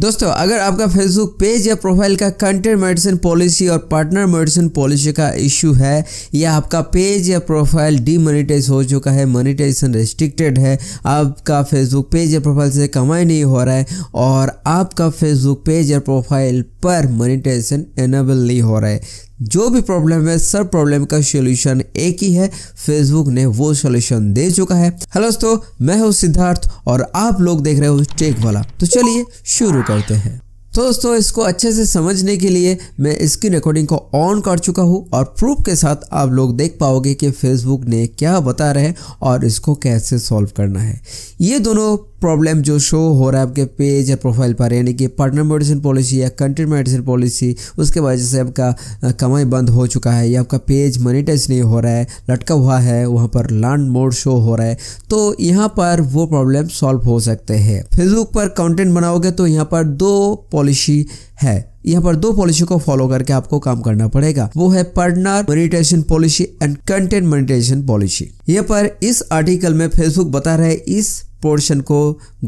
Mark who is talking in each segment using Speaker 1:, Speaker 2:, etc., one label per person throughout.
Speaker 1: दोस्तों अगर आपका फेसबुक पेज या प्रोफाइल का कंटेंट मेडिसिन पॉलिसी और पार्टनर मेडिसिन पॉलिसी का इश्यू है या आपका पेज या प्रोफाइल डीमोनिटाइज हो चुका है मोनिटाइजेशन रेस्ट्रिक्टेड है आपका फेसबुक पेज या प्रोफाइल से कमाई नहीं हो रहा है और आपका फेसबुक पेज या प्रोफाइल पर मोनिटाइजेशन एनेबल नहीं हो रहा है जो भी प्रॉब्लम है सब प्रॉब्लम का सोल्यूशन एक ही है फेसबुक ने वो सोल्यूशन दे चुका है हेलो दोस्तों मैं हूँ सिद्धार्थ और आप लोग देख रहे हो टेक वाला तो चलिए शुरू शुरू करते हैं तो दोस्तों इसको अच्छे से समझने के लिए मैं इसकी रिकॉर्डिंग को ऑन कर चुका हूँ और प्रूफ के साथ आप लोग देख पाओगे कि फेसबुक ने क्या बता रहे हैं और इसको कैसे सॉल्व करना है ये दोनों प्रॉब्लम जो शो हो रहा है आपके पेज या प्रोफाइल पर यानी कि पार्टनर मेडिसिन पॉलिसी या कंटेंट मेडिसिन पॉलिसी उसके वजह से आपका कमाई बंद हो चुका है या आपका पेज मोनिटाइज नहीं हो रहा है लटका हुआ है वहाँ पर लैंड मोड शो हो रहा है तो यहाँ पर वो प्रॉब्लम सॉल्व हो सकते हैं फेसबुक पर कंटेंट बनाओगे तो यहाँ पर दो पॉलिसी है यहाँ पर दो पॉलिसी को फॉलो करके आपको काम करना पड़ेगा वो है partner monetisation policy and content monetisation policy यहाँ पर इस आर्टिकल में फेसबुक बता रहे इस पोर्शन को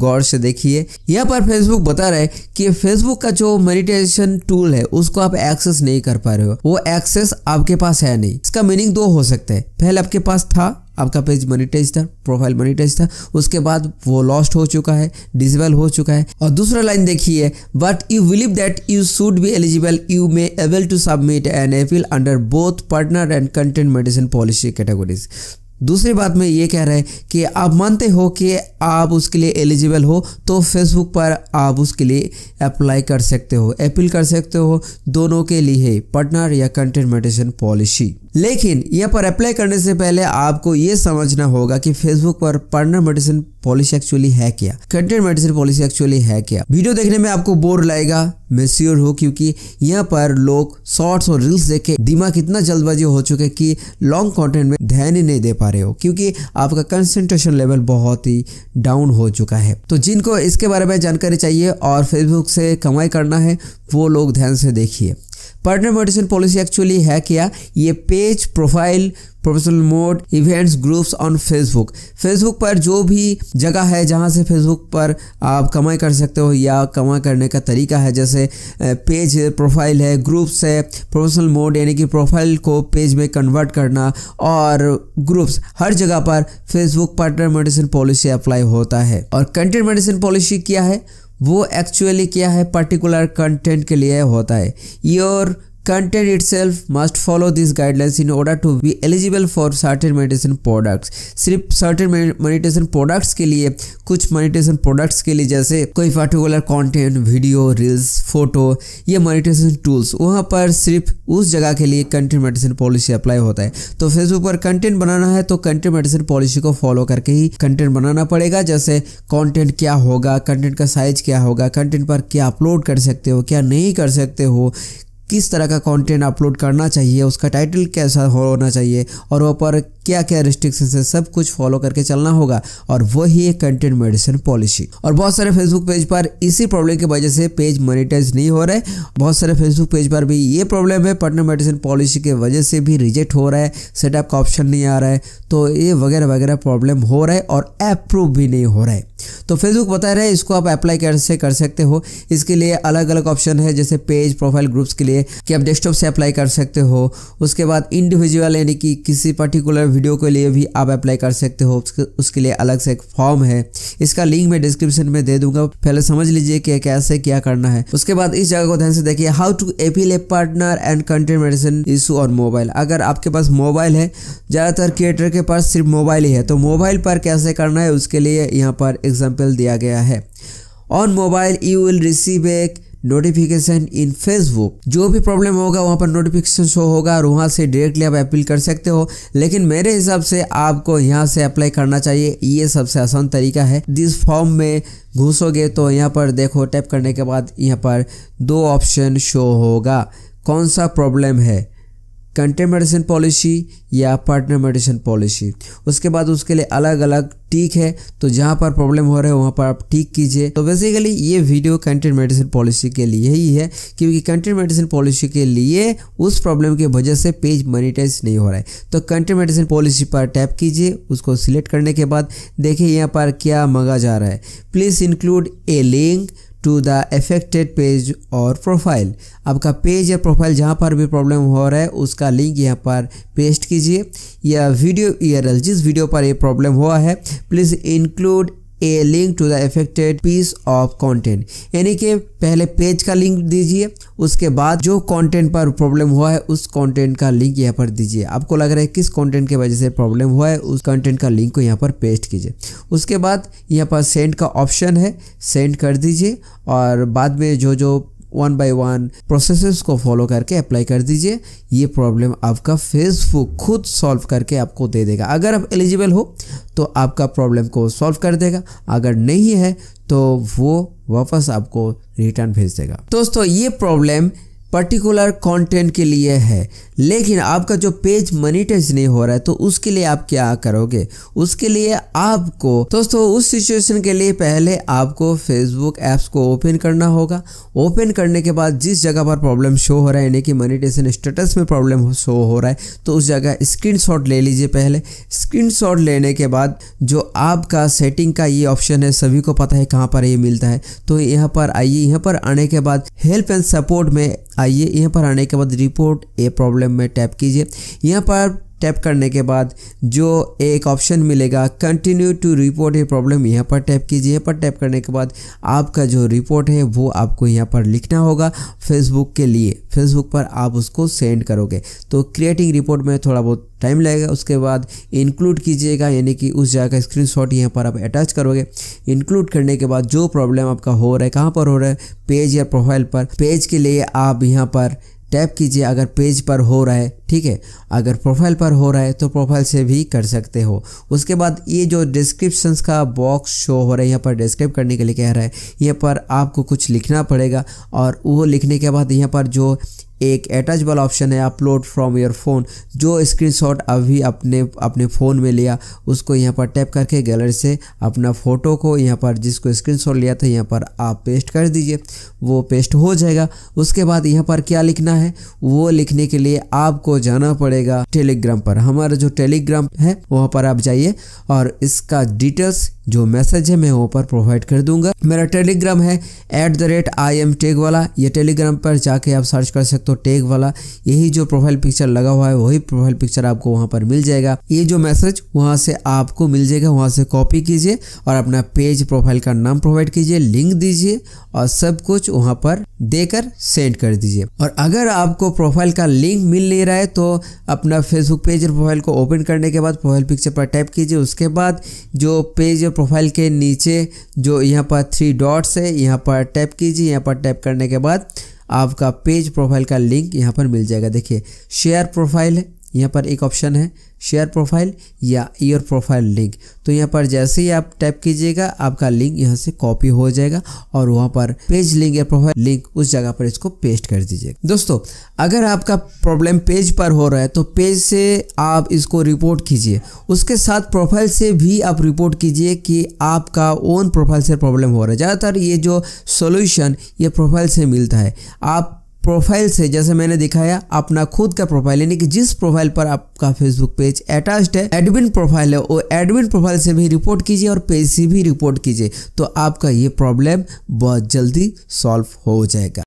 Speaker 1: गौर से देखिए यहाँ पर फेसबुक बता रहे कि फेसबुक का जो मेडिटेशन टूल है उसको आप एक्सेस नहीं कर पा रहे हो वो एक्सेस आपके पास है नहीं इसका मीनिंग दो हो सकता है पहले आपके पास था आपका पेज मोनिटाइज था प्रोफाइल मोनिटाइज था उसके बाद वो लॉस्ट हो चुका है डिजेबल हो चुका है और दूसरा लाइन देखिए but you believe that you should be eligible you may able to submit an appeal under both partner and content monetisation policy categories दूसरी बात मैं ये कह रहा है कि आप मानते हो कि आप उसके लिए एलिजिबल हो तो फेसबुक पर आप उसके लिए अप्लाई कर सकते हो अपील कर सकते हो दोनों के लिए पार्टनर या कंटेंट मेडिसन पॉलिसी लेकिन यहाँ पर अप्लाई करने से पहले आपको ये समझना होगा कि फेसबुक पर पार्टनर मेडिसन पॉलिसी एक्चुअली है क्या कंटेंट मेडिसिन पॉलिसी एक्चुअली है क्या वीडियो देखने में आपको बोर लगेगा मैं श्योर हूँ क्योंकि यहाँ पर लोग शॉर्ट्स और रील्स देख के दिमाग इतना जल्दबाजी हो चुके कि लॉन्ग कंटेंट में ध्यान ही नहीं दे पा रहे हो क्योंकि आपका कंसेंट्रेशन लेवल बहुत ही डाउन हो चुका है तो जिनको इसके बारे में जानकारी चाहिए और फेसबुक से कमाई करना है वो लोग ध्यान से देखिए पार्टनर मोटिवेशन पॉलिसी एक्चुअली है क्या ये page profile professional mode events groups on Facebook Facebook पर जो भी जगह है जहाँ से फेसबुक पर आप कमाई कर सकते हो या कमाई करने का तरीका है जैसे पेज प्रोफाइल है ग्रुप्स है प्रोफेशनल मोड यानी कि प्रोफाइल को पेज में कन्वर्ट करना और ग्रुप्स हर जगह पर Facebook partner monetisation policy apply होता है और कंटेंट मेडिसिन पॉलिसी क्या है वो एक्चुअली क्या है पर्टिकुलर कंटेंट के लिए होता है your Content itself must follow these guidelines in order to be eligible for certain meditation products. सिर्फ certain meditation products के लिए कुछ meditation products के लिए जैसे कोई particular content, video, reels, photo ये meditation tools वहाँ पर सिर्फ उस जगह के लिए content meditation policy apply होता है तो facebook पर content बनाना है तो content meditation policy को follow करके ही content बनाना पड़ेगा जैसे content क्या होगा content का size क्या होगा content पर क्या upload कर सकते हो क्या नहीं कर सकते हो किस तरह का कंटेंट अपलोड करना चाहिए उसका टाइटल कैसा होना चाहिए और वहाँ पर क्या क्या रिस्ट्रिक्शन है सब कुछ फॉलो करके चलना होगा और वही है कंटेंट मेडिसिन पॉलिसी और बहुत सारे फेसबुक पेज पर इसी प्रॉब्लम की वजह से पेज मोनिटाइज नहीं हो रहे बहुत सारे फेसबुक पेज पर भी ये प्रॉब्लम है पटना मेडिसिन पॉलिसी की वजह से भी रिजेक्ट हो रहा है सेटअप का ऑप्शन नहीं आ रहा है तो ये वगैरह वगैरह प्रॉब्लम हो रहा है और अप्रूव भी नहीं हो तो रहा है तो फेसबुक बता रहे हैं इसको आप अप्लाई कैसे कर सकते हो इसके लिए अलग अलग ऑप्शन है जैसे पेज प्रोफाइल ग्रुप्स के लिए कि आप डेस्कटॉप से अप्लाई कर सकते हो उसके बाद इंडिविजुअल यानी कि किसी पर्टिकुलर वीडियो के लिए भी आप अप्लाई कर सकते हो उसके लिए अलग से एक फॉर्म है इसका लिंक मैं डिस्क्रिप्शन में दे दूंगा पहले समझ लीजिए कि कैसे क्या करना है उसके बाद इस जगह को ध्यान से देखिए how to appeal a partner and content monetisation issue और मोबाइल अगर आपके पास मोबाइल है ज़्यादातर क्रिएटर के पास सिर्फ मोबाइल ही है तो मोबाइल पर कैसे करना है उसके लिए यहाँ पर एग्जाम्पल दिया गया है on mobile you will receive एक नोटिफिकेशन इन फेसबुक जो भी प्रॉब्लम होगा वहाँ पर नोटिफिकेशन शो होगा और वहाँ से डायरेक्टली आप अपील कर सकते हो लेकिन मेरे हिसाब से आपको यहाँ से अप्लाई करना चाहिए ये सबसे आसान तरीका है जिस फॉर्म में घुसोगे तो यहाँ पर देखो टैप करने के बाद यहाँ पर दो ऑप्शन शो होगा कौन सा प्रॉब्लम है मेडिसिन पॉलिसी या पार्टनर मेडिसन पॉलिसी उसके बाद उसके लिए अलग अलग ठीक है तो जहाँ पर प्रॉब्लम हो रहा है वहाँ पर आप ठीक कीजिए तो बेसिकली ये वीडियो कंटेंट मेडिसिन पॉलिसी के लिए ही है क्योंकि कंटेंट मेडिसिन पॉलिसी के लिए उस प्रॉब्लम की वजह से पेज मोनिटाइज नहीं हो रहा है तो कंटेंट मेडिसिन पॉलिसी पर टैप कीजिए उसको सिलेक्ट करने के बाद देखिए यहाँ पर क्या मंगा जा रहा है please include a link to the affected page और प्रोफाइल आपका पेज या प्रोफाइल जहाँ पर भी प्रॉब्लम हो रहा है उसका लिंक यहाँ पर पेस्ट कीजिए या वीडियो ई जिस वीडियो पर ये प्रॉब्लम हुआ है please include a link to the affected piece of content यानी कि पहले पेज का लिंक दीजिए उसके बाद जो कंटेंट पर प्रॉब्लम हुआ है उस कंटेंट का लिंक यहाँ पर दीजिए आपको लग रहा है किस कंटेंट की वजह से प्रॉब्लम हुआ है उस कंटेंट का लिंक को यहाँ पर पेस्ट कीजिए उसके बाद यहाँ पर सेंड का ऑप्शन है सेंड कर दीजिए और बाद में जो जो वन बाय वन प्रोसेसेस को फॉलो करके अप्लाई कर दीजिए ये प्रॉब्लम आपका फेसबुक खुद सॉल्व करके आपको दे देगा अगर आप एलिजिबल हो तो आपका प्रॉब्लम को सॉल्व कर देगा अगर नहीं है तो वो वापस आपको रिटर्न भेज देगा दोस्तों ये प्रॉब्लम पर्टिकुलर कंटेंट के लिए है लेकिन आपका जो पेज मनीटाइज नहीं हो रहा है तो उसके लिए आप क्या करोगे उसके लिए आपको दोस्तों उस सिचुएशन के लिए पहले आपको फेसबुक ऐप्स को ओपन करना होगा ओपन करने के बाद जिस जगह पर प्रॉब्लम शो हो रहा है यानी कि मनीटाइजेशन स्टेटस में प्रॉब्लम शो हो रहा है तो उस जगह स्क्रीन ले लीजिए पहले स्क्रीन लेने के बाद जो आपका सेटिंग का ये ऑप्शन है सभी को पता है कहाँ पर ये मिलता है तो यहाँ पर आइए यहाँ पर आने के बाद हेल्प एंड सपोर्ट में आइए यहाँ पर आने के बाद रिपोर्ट ए प्रॉब्लम में टैप कीजिए यहाँ पर टैप करने के बाद जो एक ऑप्शन मिलेगा continue to report a problem यहाँ पर टैप कीजिए यहाँ पर टैप करने के बाद आपका जो रिपोर्ट है वो आपको यहाँ पर लिखना होगा फेसबुक के लिए फेसबुक पर आप उसको सेंड करोगे तो क्रिएटिंग रिपोर्ट में थोड़ा बहुत टाइम लगेगा उसके बाद इंक्लूड कीजिएगा यानी कि उस जगह का स्क्रीन शॉट यहाँ पर आप अटैच करोगे इंक्लूड करने के बाद जो प्रॉब्लम आपका हो रहा है कहाँ पर हो रहा है पेज या प्रोफाइल पर पेज के लिए आप यहाँ पर टैप कीजिए अगर पेज पर हो रहा है ठीक है अगर प्रोफाइल पर हो रहा है तो प्रोफाइल से भी कर सकते हो उसके बाद ये जो डिस्क्रिप्शंस का बॉक्स शो हो रहा है यहाँ पर डिस्क्राइब करने के लिए कह रहा है यहाँ पर आपको कुछ लिखना पड़ेगा और वो लिखने के बाद यहाँ पर जो एक अटैचबल ऑप्शन है अपलोड फ्रॉम योर फ़ोन जो स्क्रीनशॉट अभी अपने अपने फ़ोन में लिया उसको यहाँ पर टैप करके गैलरी से अपना फ़ोटो को यहाँ पर जिसको स्क्रीनशॉट लिया था यहाँ पर आप पेस्ट कर दीजिए वो पेस्ट हो जाएगा उसके बाद यहाँ पर क्या लिखना है वो लिखने के लिए आपको जाना पड़ेगा टेलीग्राम पर हमारा जो टेलीग्राम है वहाँ पर आप जाइए और इसका डिटेल्स जो मैसेज है मैं वहाँ पर प्रोवाइड कर दूंगा मेरा टेलीग्राम है at the rate I am tech वाला ये टेलीग्राम पर जाके आप सर्च कर सकते हो दोस्तों टैग वाला यही जो प्रोफाइल पिक्चर लगा हुआ है वही प्रोफाइल पिक्चर आपको वहां पर मिल जाएगा ये जो मैसेज वहां से आपको मिल जाएगा वहां से कॉपी कीजिए और अपना पेज प्रोफाइल का नाम प्रोवाइड कीजिए लिंक दीजिए और सब कुछ वहां पर देकर सेंड कर दीजिए और अगर आपको प्रोफाइल का लिंक मिल नहीं रहा है तो अपना फेसबुक पेज और प्रोफाइल को ओपन करने के बाद प्रोफाइल पिक्चर पर टैप कीजिए उसके बाद जो पेज और प्रोफाइल के नीचे जो यहाँ पर थ्री डॉट्स है यहाँ पर टैप कीजिए यहाँ पर टैप करने के बाद आपका पेज प्रोफाइल का लिंक यहाँ पर मिल जाएगा देखिए शेयर प्रोफाइल यहाँ पर एक ऑप्शन है शेयर प्रोफाइल या ईयर प्रोफाइल लिंक तो यहाँ पर जैसे ही आप टैप कीजिएगा आपका लिंक यहाँ से कॉपी हो जाएगा और वहाँ पर पेज लिंक या प्रोफाइल लिंक उस जगह पर इसको पेस्ट कर दीजिएगा दोस्तों अगर आपका प्रॉब्लम पेज पर हो रहा है तो पेज से आप इसको रिपोर्ट कीजिए उसके साथ प्रोफाइल से भी आप रिपोर्ट कीजिए कि आपका ओन प्रोफाइल से प्रॉब्लम हो रहा है ज़्यादातर ये जो सोल्यूशन ये प्रोफाइल से मिलता है आप प्रोफाइल से जैसे मैंने दिखाया अपना खुद का प्रोफाइल यानी कि जिस प्रोफाइल पर आपका फेसबुक पेज अटैच्ड है एडमिन प्रोफाइल है वो एडमिन प्रोफाइल से भी रिपोर्ट कीजिए और पेज से भी रिपोर्ट कीजिए तो आपका ये प्रॉब्लम बहुत जल्दी सॉल्व हो जाएगा